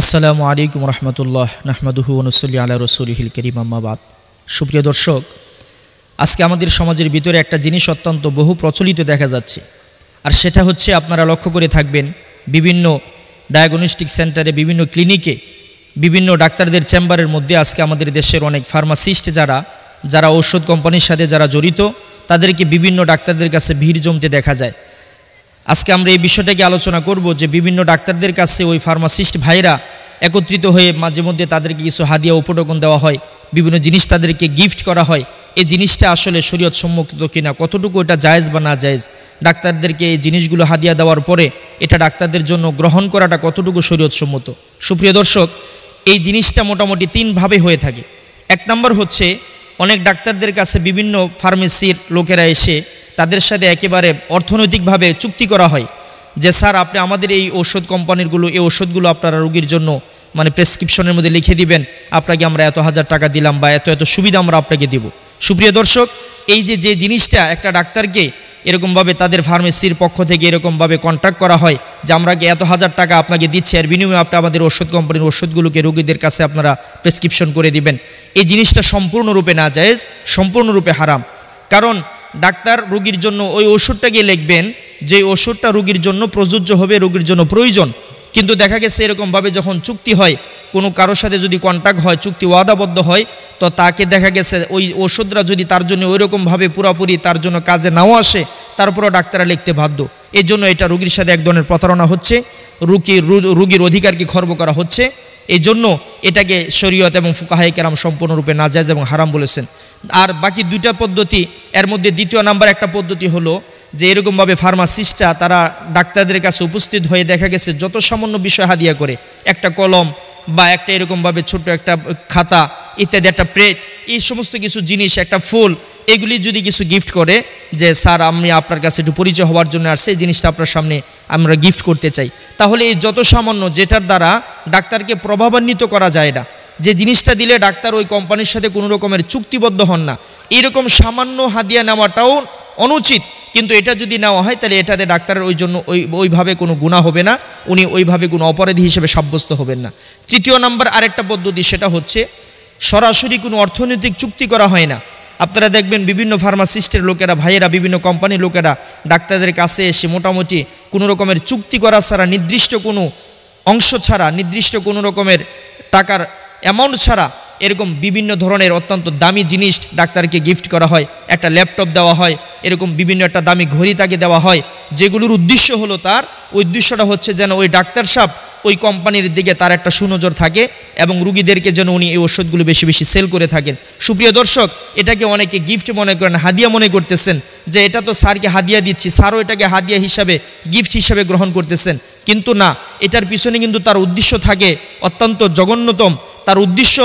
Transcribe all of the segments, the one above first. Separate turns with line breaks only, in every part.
আসসালামু আলাইকুম রহমতুল্লাহ নাহমাদুহু অনুসল্লি আল্লাহ রসুলহিল করিম আম্মাবাদ সুপ্রিয় দর্শক আজকে আমাদের সমাজের ভিতরে একটা জিনিস অত্যন্ত বহু প্রচলিত দেখা যাচ্ছে আর সেটা হচ্ছে আপনারা লক্ষ্য করে থাকবেন বিভিন্ন ডায়াগনস্টিক সেন্টারে বিভিন্ন ক্লিনিকে বিভিন্ন ডাক্তারদের চেম্বারের মধ্যে আজকে আমাদের দেশের অনেক ফার্মাসিস্ট যারা যারা ঔষধ কোম্পানির সাথে যারা জড়িত তাদেরকে বিভিন্ন ডাক্তারদের কাছে ভিড় জমতে দেখা যায় আজকে আমরা এই বিষয়টাকে আলোচনা করব যে বিভিন্ন ডাক্তারদের কাছে ওই ফার্মাসিস্ট ভাইরা একত্রিত হয়ে মাঝে মধ্যে তাদেরকে কিছু হাদিয়া উপটোকন দেওয়া হয় বিভিন্ন জিনিস তাদেরকে গিফট করা হয় এই জিনিসটা আসলে শরীয়ত সম্মুখিত কিনা কতটুকু এটা জায়েজ বা না জায়েজ ডাক্তারদেরকে এই জিনিসগুলো হাদিয়া দেওয়ার পরে এটা ডাক্তারদের জন্য গ্রহণ করাটা কতটুকু শরীয়ত সম্মত সুপ্রিয় দর্শক এই জিনিসটা মোটামুটি তিনভাবে হয়ে থাকে এক নম্বর হচ্ছে অনেক ডাক্তারদের কাছে বিভিন্ন ফার্মেসির লোকেরা এসে তাদের সাথে একেবারে অর্থনৈতিকভাবে চুক্তি করা হয় যে স্যার আপনি আমাদের এই ওষুধ কোম্পানিরগুলো এই ওষুধগুলো আপনারা রুগীর জন্য মানে প্রেসক্রিপশনের মধ্যে লিখে দিবেন আপনাকে আমরা এত হাজার টাকা দিলাম বা এত এত সুবিধা আমরা আপনাকে দিব সুপ্রিয় দর্শক এই যে যে জিনিসটা একটা ডাক্তারকে এরকমভাবে তাদের ফার্মেসির পক্ষ থেকে এরকমভাবে কন্ট্যাক্ট করা হয় যে আমরা এত হাজার টাকা আপনাকে দিচ্ছি এর বিনিময়ে আপনি আমাদের ওষুধ কোম্পানির ওষুধগুলোকে রোগীদের কাছে আপনারা প্রেসক্রিপশন করে দিবেন এই জিনিসটা সম্পূর্ণরূপে না যায় সম্পূর্ণরূপে হারাম কারণ ডাক্তার রুগীর জন্য ওই ওষুধটা গিয়ে লিখবেন যে ওষুধটা রুগীর জন্য প্রযোজ্য হবে রুগীর জন্য প্রয়োজন কিন্তু দেখা গেছে এরকমভাবে যখন চুক্তি হয় কোনো কারোর সাথে যদি কন্ট্যাক্ট হয় চুক্তি ওয়াদাবদ্ধ হয় তো তাকে দেখা গেছে ওই ওষুধরা যদি তার জন্য ওইরকমভাবে পুরোপুরি তার জন্য কাজে নাও আসে তারপরও ডাক্তাররা লিখতে বাধ্য এর জন্য এটা রুগীর সাথে এক ধরনের প্রতারণা হচ্ছে রুগীর রুগীর অধিকারকে খর্ব করা হচ্ছে এই জন্য এটাকে শরীয়ত এবং ফুকাহায় কেরাম সম্পূর্ণরূপে নাজাজ এবং হারাম বলেছেন আর বাকি দুইটা পদ্ধতি এর মধ্যে দ্বিতীয় নাম্বার একটা পদ্ধতি হলো যে এরকমভাবে ফার্মাসিস্টরা তারা ডাক্তারদের কাছে উপস্থিত হয়ে দেখা গেছে যত সামান্য বিষয় হাদিয়া করে একটা কলম বা একটা এরকমভাবে ছোট একটা খাতা ইত্যাদি একটা প্লেট এই সমস্ত কিছু জিনিস একটা ফুল এগুলি যদি কিছু গিফট করে যে স্যার আমি আপনার কাছে একটু পরিচয় হওয়ার জন্য আর সেই জিনিসটা আপনার সামনে আমরা গিফট করতে চাই তাহলে এই যত সামান্য যেটার দ্বারা ডাক্তারকে প্রভাবান্বিত করা যায় না যে জিনিসটা দিলে ডাক্তার ওই কোম্পানির সাথে কোনো রকমের চুক্তিবদ্ধ হন না এরকম সামান্য হাদিয়া নেওয়াটাও অনুচিত কিন্তু এটা যদি নেওয়া হয় তাহলে এটাতে ডাক্তারের ওই জন্য ওই ওইভাবে কোনো গুণা হবে না উনি ওইভাবে কোনো অপরাধী হিসেবে সাব্যস্ত হবেন না তৃতীয় নম্বর আরেকটা পদ্ধতি সেটা হচ্ছে সরাসরি কোনো অর্থনৈতিক চুক্তি করা হয় না আপনারা দেখবেন বিভিন্ন ফার্মাসিস্টের লোকেরা ভাইয়েরা বিভিন্ন কোম্পানির লোকেরা ডাক্তারদের কাছে এসে মোটামুটি কোনো রকমের চুক্তি করা ছাড়া নির্দিষ্ট কোনো অংশ ছাড়া নির্দিষ্ট কোনো রকমের টাকার অ্যামাউন্ট ছাড়া এরকম বিভিন্ন ধরনের অত্যন্ত দামি জিনিস ডাক্তারকে গিফট করা হয় একটা ল্যাপটপ দেওয়া হয় এরকম বিভিন্ন একটা দামি ঘড়ি তাকে দেওয়া হয় যেগুলোর উদ্দেশ্য হলো তার ওই উদ্দেশ্যটা হচ্ছে যেন ওই ডাক্তার সাপ ওই কোম্পানির দিকে তার একটা সুনজর থাকে এবং রুগীদেরকে যেন উনি এই ওষুধগুলো বেশি বেশি সেল করে থাকেন সুপ্রিয় দর্শক এটাকে অনেকে গিফট মনে করেন হাদিয়া মনে করতেছেন যে এটা তো স্যারকে হাদিয়া দিচ্ছি স্যারও এটাকে হাদিয়া হিসাবে গিফট হিসাবে গ্রহণ করতেছেন কিন্তু না এটার পিছনে কিন্তু তার উদ্দেশ্য থাকে অত্যন্ত জঘন্যতম তার উদ্দেশ্য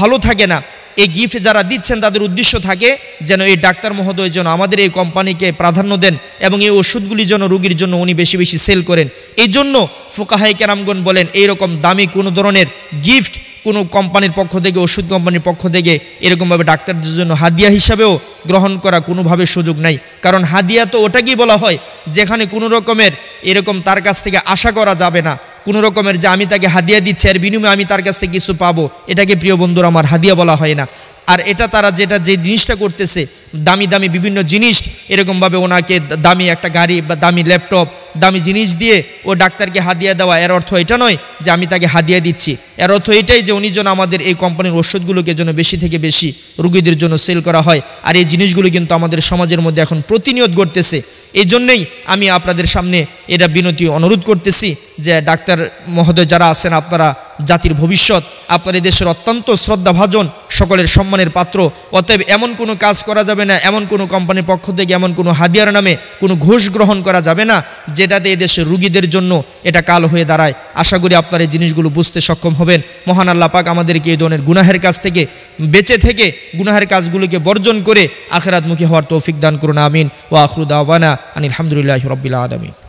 ভালো থাকে না এই গিফট যারা দিচ্ছেন তাদের উদ্দেশ্য থাকে যেন এই ডাক্তার মহোদয় যেন আমাদের এই কোম্পানিকে প্রাধান্য দেন এবং এই ওষুধগুলি যেন রুগীর জন্য উনি বেশি বেশি সেল করেন এই জন্য ফোকাহাই কেরামগন বলেন এইরকম দামি কোনো ধরনের গিফট কোনো কোম্পানির পক্ষ থেকে ওষুধ কোম্পানির পক্ষ থেকে এরকমভাবে ডাক্তারদের জন্য হাদিয়া হিসাবেও গ্রহণ করা কোনোভাবে সুযোগ নাই কারণ হাদিয়া তো ওটাকেই বলা হয় যেখানে কোনো রকমের এরকম তার কাছ থেকে আশা করা যাবে না কোনো রকমের যে আমি তাকে হাদিয়া দিচ্ছি আর বিনিময়ে আমি তার কাছ থেকে কিছু পাবো এটাকে প্রিয় বন্ধুর আমার হাদিয়া বলা হয় না আর এটা তারা যেটা যে জিনিসটা করতেছে দামি দামি বিভিন্ন জিনিস এরকমভাবে ওনাকে দামি একটা গাড়ি বা দামি ল্যাপটপ দামি জিনিস দিয়ে ও ডাক্তারকে হাদিয়া দেওয়া এর অর্থ এটা নয় যে আমি তাকে হাদিয়া দিচ্ছি এর অর্থ এটাই যে উনি যেন আমাদের এই কোম্পানির ওষুধগুলোকে যেন বেশি থেকে বেশি রুগীদের জন্য সেল করা হয় আর এই জিনিসগুলো কিন্তু আমাদের সমাজের মধ্যে এখন প্রতিনিয়ত ঘটতেছে এই জন্যেই আমি আপনাদের সামনে এটা বিনতি অনুরোধ করতেছি যে ডাক্তার মহোদয় যারা আছেন আপনারা জাতির ভবিষ্যৎ আপনার দেশের অত্যন্ত শ্রদ্ধাভাজন সকলের সম্মানের পাত্র অতএব এমন কোনো কাজ করা যাবে না এমন কোনো কোম্পানির পক্ষ থেকে এমন কোনো হাদিয়ার নামে কোনো ঘোষ গ্রহণ করা যাবে না যেটাতে এদেশের রুগীদের জন্য এটা কাল হয়ে দাঁড়ায় আশা করি আপনার এই জিনিসগুলো বুঝতে সক্ষম হবেন মহান আল্লাহ পাক আমাদেরকে এই ধরনের গুনাহের কাছ থেকে বেঁচে থেকে গুনাহের কাজগুলোকে বর্জন করে আখেরাতমুখী হওয়ার তৌফিক দান করুন আমিন ও আখরুদ আওয়ানা আনিলামদুলিল্লাহ আলহামদুলিল্লাহ রবিল্লা আলমিন